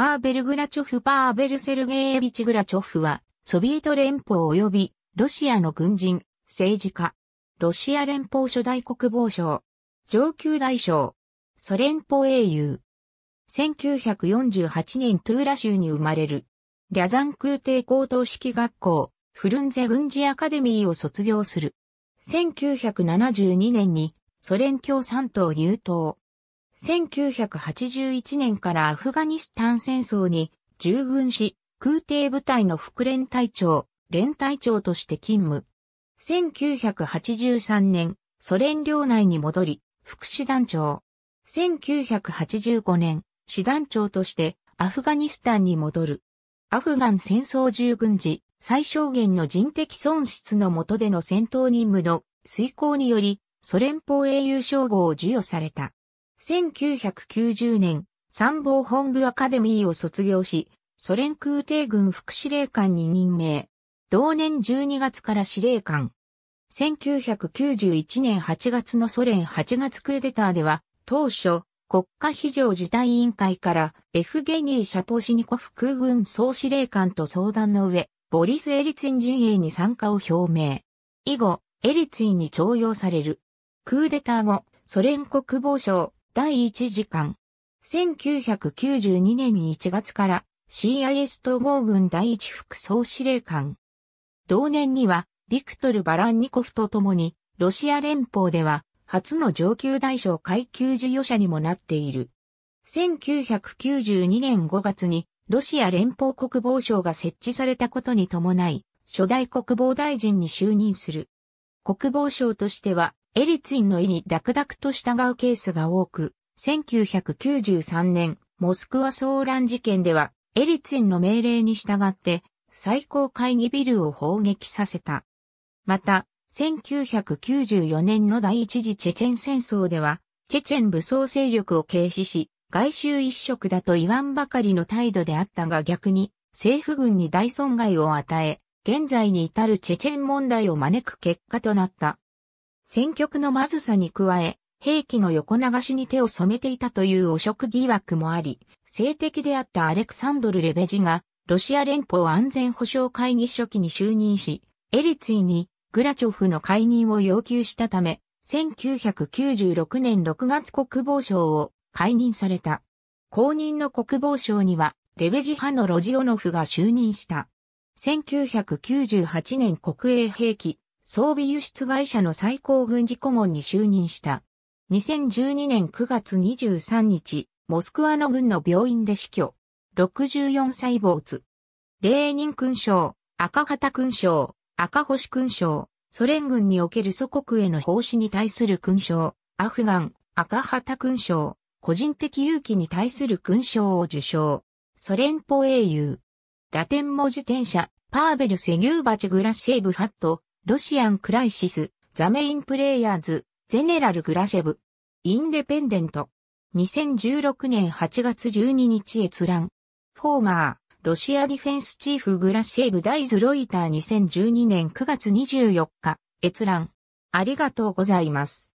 パーベルグラチョフ・パーベルセルゲーエビチ・グラチョフは、ソビエト連邦及び、ロシアの軍人、政治家、ロシア連邦初代国防省、上級大将、ソ連邦英雄。1948年トゥーラ州に生まれる。リャザン空挺高等式学校、フルンゼ軍事アカデミーを卒業する。1972年にソ連共産党入党。1981年からアフガニスタン戦争に従軍し、空挺部隊の副連隊長、連隊長として勤務。1983年、ソ連領内に戻り、副師団長。1985年、師団長としてアフガニスタンに戻る。アフガン戦争従軍時、最小限の人的損失の下での戦闘任務の遂行により、ソ連邦英雄称号を授与された。1990年、参謀本部アカデミーを卒業し、ソ連空挺軍副司令官に任命。同年12月から司令官。1991年8月のソ連8月クーデターでは、当初、国家非常事態委員会からエフゲニー・シャポシニコフ空軍総司令官と相談の上、ボリス・エリツィン陣営に参加を表明。以後、エリツィンに徴用される。クーデター後、ソ連国防省、第1次官。1992年1月から CIS 統合軍第一副総司令官。同年には、ビクトル・バランニコフと共に、ロシア連邦では、初の上級大将階級授与者にもなっている。1992年5月に、ロシア連邦国防省が設置されたことに伴い、初代国防大臣に就任する。国防省としては、エリツィンの意にダクダクと従うケースが多く、1993年、モスクワ騒乱事件では、エリツィンの命令に従って、最高会議ビルを砲撃させた。また、1994年の第一次チェチェン戦争では、チェチェン武装勢力を軽視し、外周一色だと言わんばかりの態度であったが逆に、政府軍に大損害を与え、現在に至るチェチェン問題を招く結果となった。戦局のまずさに加え、兵器の横流しに手を染めていたという汚職疑惑もあり、性的であったアレクサンドル・レベジが、ロシア連邦安全保障会議書記に就任し、エリツィにグラチョフの解任を要求したため、1996年6月国防省を解任された。後任の国防省には、レベジ派のロジオノフが就任した。1998年国営兵器装備輸出会社の最高軍事顧問に就任した。2012年9月23日、モスクワの軍の病院で死去。64歳没。レーニン勲章、赤旗勲章、赤星勲章、ソ連軍における祖国への奉仕に対する勲章、アフガン、赤旗勲章、個人的勇気に対する勲章を受章。ソ連邦英雄。ラテン文字転写、パーベル・セギューバチ・グラシェーブ・ハット、ロシアン・クライシス、ザメイン・プレイヤーズ、ゼネラル・グラシェブ、インデペンデント、2016年8月12日閲覧、フォーマー、ロシアディフェンスチーフグラシェーブ・ダイズ・ロイター2012年9月24日、閲覧、ありがとうございます。